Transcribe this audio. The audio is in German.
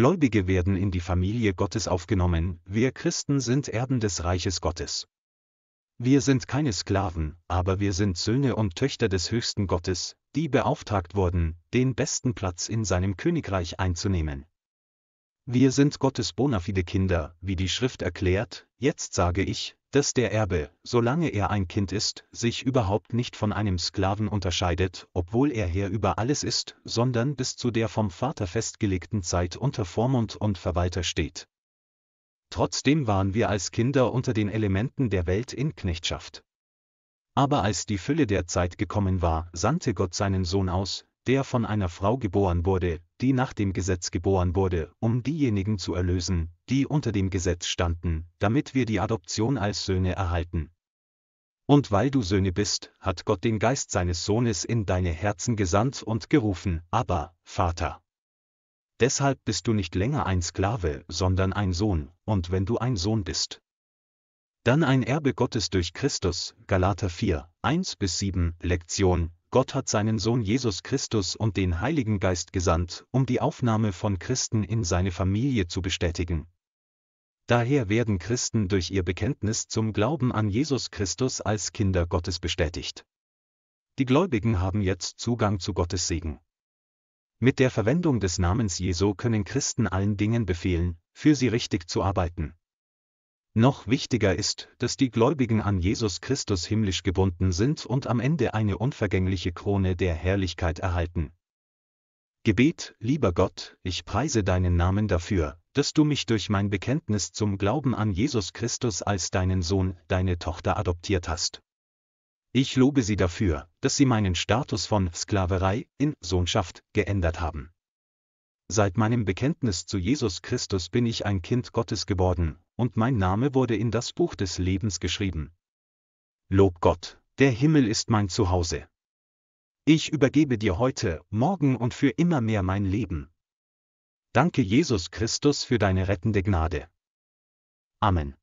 Gläubige werden in die Familie Gottes aufgenommen, wir Christen sind Erben des Reiches Gottes. Wir sind keine Sklaven, aber wir sind Söhne und Töchter des höchsten Gottes, die beauftragt wurden, den besten Platz in seinem Königreich einzunehmen. Wir sind Gottes bona fide Kinder, wie die Schrift erklärt, jetzt sage ich, dass der Erbe, solange er ein Kind ist, sich überhaupt nicht von einem Sklaven unterscheidet, obwohl er Herr über alles ist, sondern bis zu der vom Vater festgelegten Zeit unter Vormund und Verwalter steht. Trotzdem waren wir als Kinder unter den Elementen der Welt in Knechtschaft. Aber als die Fülle der Zeit gekommen war, sandte Gott seinen Sohn aus, der von einer Frau geboren wurde, die nach dem Gesetz geboren wurde, um diejenigen zu erlösen, die unter dem Gesetz standen, damit wir die Adoption als Söhne erhalten. Und weil du Söhne bist, hat Gott den Geist seines Sohnes in deine Herzen gesandt und gerufen, aber, Vater. Deshalb bist du nicht länger ein Sklave, sondern ein Sohn, und wenn du ein Sohn bist, dann ein Erbe Gottes durch Christus, Galater 4, 1 bis 7, Lektion Gott hat seinen Sohn Jesus Christus und den Heiligen Geist gesandt, um die Aufnahme von Christen in seine Familie zu bestätigen. Daher werden Christen durch ihr Bekenntnis zum Glauben an Jesus Christus als Kinder Gottes bestätigt. Die Gläubigen haben jetzt Zugang zu Gottes Segen. Mit der Verwendung des Namens Jesu können Christen allen Dingen befehlen, für sie richtig zu arbeiten. Noch wichtiger ist, dass die Gläubigen an Jesus Christus himmlisch gebunden sind und am Ende eine unvergängliche Krone der Herrlichkeit erhalten. Gebet, lieber Gott, ich preise deinen Namen dafür, dass du mich durch mein Bekenntnis zum Glauben an Jesus Christus als deinen Sohn, deine Tochter adoptiert hast. Ich lobe sie dafür, dass sie meinen Status von Sklaverei in Sohnschaft geändert haben. Seit meinem Bekenntnis zu Jesus Christus bin ich ein Kind Gottes geworden, und mein Name wurde in das Buch des Lebens geschrieben. Lob Gott, der Himmel ist mein Zuhause. Ich übergebe dir heute, morgen und für immer mehr mein Leben. Danke Jesus Christus für deine rettende Gnade. Amen.